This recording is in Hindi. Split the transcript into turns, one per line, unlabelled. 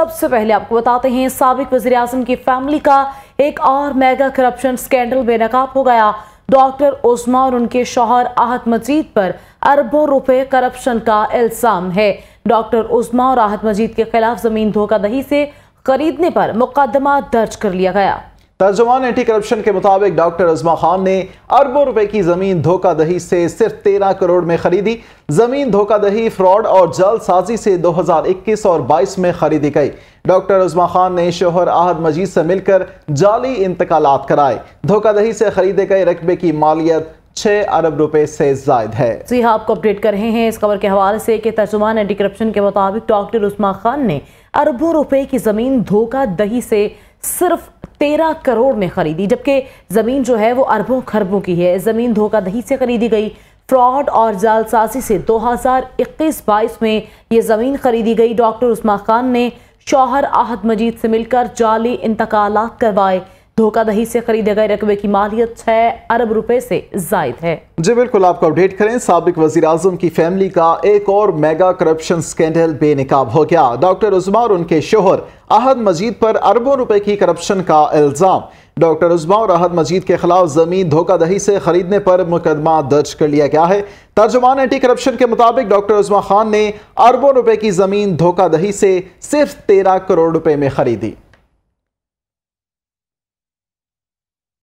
सबसे पहले आपको बताते हैं सबक वजी अजम की फैमिली का एक और मेगा करप्शन स्कैंडल बेनकाब हो गया डॉक्टर उस्मा और उनके शोहर आहत मजीद पर अरबों रुपए करप्शन का इल्ज़ाम है डॉक्टर उस्मा और आहत मजीद के खिलाफ ज़मीन धोखाधही से खरीदने पर मुकदमा दर्ज कर लिया गया
तर्जुमान एंटी करप्शन के मुताबिक डॉक्टर अजमा खान ने अरबों रुपए की जमीन धोखादही से सिर्फ तेरह करोड़ में खरीदी जमीन धोखादही फ्रॉड और जालसाजी से 2021 और 22 में खरीदी गई डॉक्टर अजमा खान ने शोहर आहद मजीद से मिलकर जाली इंतकालात कराए धोखादही से खरीदे गए रकबे की मालियत छः अरब रुपए से जायद है जी हाँ आपको
अपडेट कर रहे हैं इस खबर के हवाले से कि तर्जुमान एंटी करप्शन के मुताबिक डॉक्टर उस्मा खान ने अरबों रुपए की जमीन धोखा दही से सिर्फ तेरह करोड़ में खरीदी जबकि ज़मीन जो है वो अरबों खरबों की है ज़मीन धोखाधही से खरीदी गई फ्रॉड और जालसाजी से 2021-22 में ये ज़मीन खरीदी गई डॉक्टर उस्मा खान ने शौहर आहद मजीद से मिलकर जाली इंतकाल करवाए धोखाधही से खरीदे गए रकबे की मालियत छह अरब रुपए से जायद है
जी बिल्कुल आपको अपडेट करें सबक वजी अजम की फैमिली का एक और मेगा करप्शन स्कैंडल बेनकाब हो गया डॉक्टर उजमा और उनके शोहर अहद मजीद पर अरबों रुपए की करप्शन का इल्ज़ाम डॉक्टर उजमा और अहद मजीद के खिलाफ जमीन धोखाधही से खरीदने पर मुकदमा दर्ज कर लिया गया है तर्जुमान एंटी करप्शन के मुताबिक डॉक्टर उजमा खान ने अरबों रुपए की जमीन धोखाधही से सिर्फ तेरह करोड़ रुपए में खरीदी